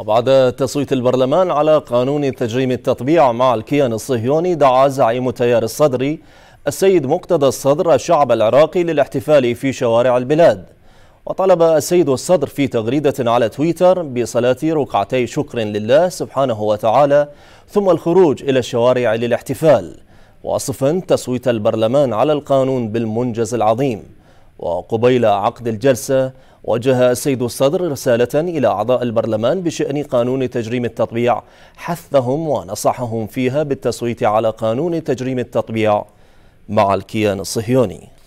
وبعد تصويت البرلمان على قانون تجريم التطبيع مع الكيان الصهيوني دعا زعيم التيار الصدري السيد مقتدى الصدر الشعب العراقي للاحتفال في شوارع البلاد وطلب السيد الصدر في تغريدة على تويتر بصلاة ركعتي شكر لله سبحانه وتعالى ثم الخروج إلى الشوارع للاحتفال واصفا تصويت البرلمان على القانون بالمنجز العظيم وقبيل عقد الجلسة وجه السيد الصدر رسالة إلى أعضاء البرلمان بشأن قانون تجريم التطبيع حثهم ونصحهم فيها بالتصويت على قانون تجريم التطبيع مع الكيان الصهيوني